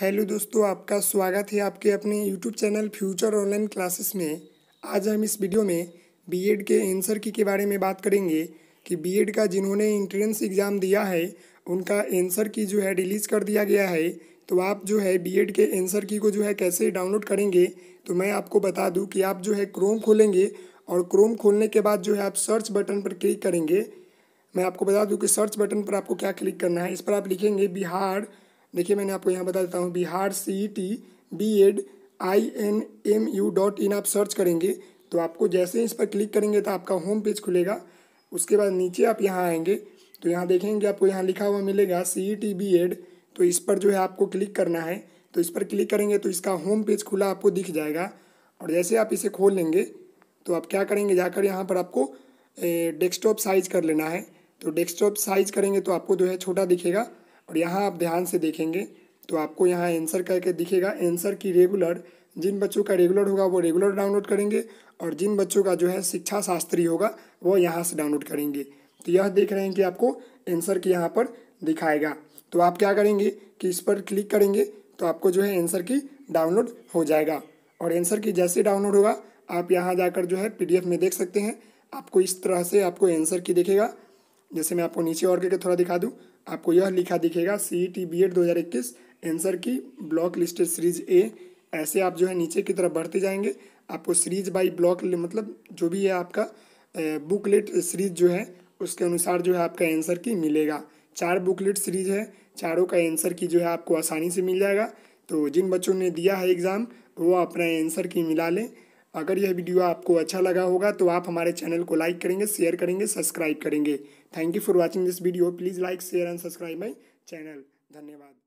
hello दोस्तों आपका स्वागत है आपके अपने YouTube channel future online classes में आज हम इस वीडियो में बीएड के आंसर की के बारे में बात करेंगे कि बीएड का जिन्होंने इंट्रेंस एग्ज़ाम दिया है उनका आंसर की जो है रिलीज़ कर दिया गया है तो आप जो है बीएड के आंसर की को जो है कैसे डाउनलोड करेंगे तो मैं आपको बता दूँ कि आप जो है क्रोम खोलेंगे और क्रोम खोलने के बाद जो है आप सर्च बटन पर क्लिक करेंगे मैं आपको बता दूँ कि सर्च बटन पर आपको क्या क्लिक करना है इस पर आप लिखेंगे बिहार देखिए मैंने आपको यहाँ बता देता हूँ Bihar C T B Ed I N M U dot in आप सर्च करेंगे तो आपको जैसे ही इस पर क्लिक करेंगे तो आपका होम पेज खुलेगा उसके बाद नीचे आप यहाँ आएंगे तो यहाँ देखेंगे आपको यहाँ लिखा हुआ मिलेगा C E T B Ed तो इस पर जो है आपको क्लिक करना है तो इस पर क्लिक करेंगे तो इसका होम पेज खुला आपको दिख जाएगा और जैसे आप इसे खोल लेंगे तो आप क्या करेंगे जाकर यहाँ पर आपको डेस्कटॉप साइज कर लेना है तो डेस्कटॉप साइज करेंगे तो आपको जो है छोटा दिखेगा और यहाँ आप ध्यान से देखेंगे तो आपको यहाँ आंसर करके दिखेगा आंसर की रेगुलर जिन बच्चों का रेगुलर होगा वो रेगुलर डाउनलोड करेंगे और जिन बच्चों का जो है शिक्षा शास्त्री होगा वो यहाँ से डाउनलोड करेंगे तो यह देख रहे हैं कि आपको आंसर की यहाँ पर दिखाएगा तो आप क्या करेंगे कि इस पर क्लिक करेंगे तो आपको जो है आंसर की डाउनलोड हो जाएगा और आंसर की जैसे डाउनलोड होगा आप यहाँ जाकर जो है पी में देख सकते हैं आपको इस तरह से आपको आंसर की देखेगा जैसे मैं आपको नीचे और करके थोड़ा दिखा दूँ आपको यह लिखा दिखेगा सी टी बी एड दो हज़ार इक्कीस एंसर की ब्लॉक लिस्टेड सीरीज ए ऐसे आप जो है नीचे की तरफ बढ़ते जाएंगे आपको सीरीज बाई ब्लॉक मतलब जो भी है आपका बुकलेट सीरीज जो है उसके अनुसार जो है आपका एंसर की मिलेगा चार बुकलेट सीरीज है चारों का एंसर की जो है आपको आसानी से मिल जाएगा तो जिन बच्चों ने दिया है एग्ज़ाम वो अपना आंसर की मिला लें अगर यह वीडियो आपको अच्छा लगा होगा तो आप हमारे चैनल को लाइक करेंगे शेयर करेंगे सब्सक्राइब करेंगे thank you for watching this video please like share and subscribe my channel धन्यवाद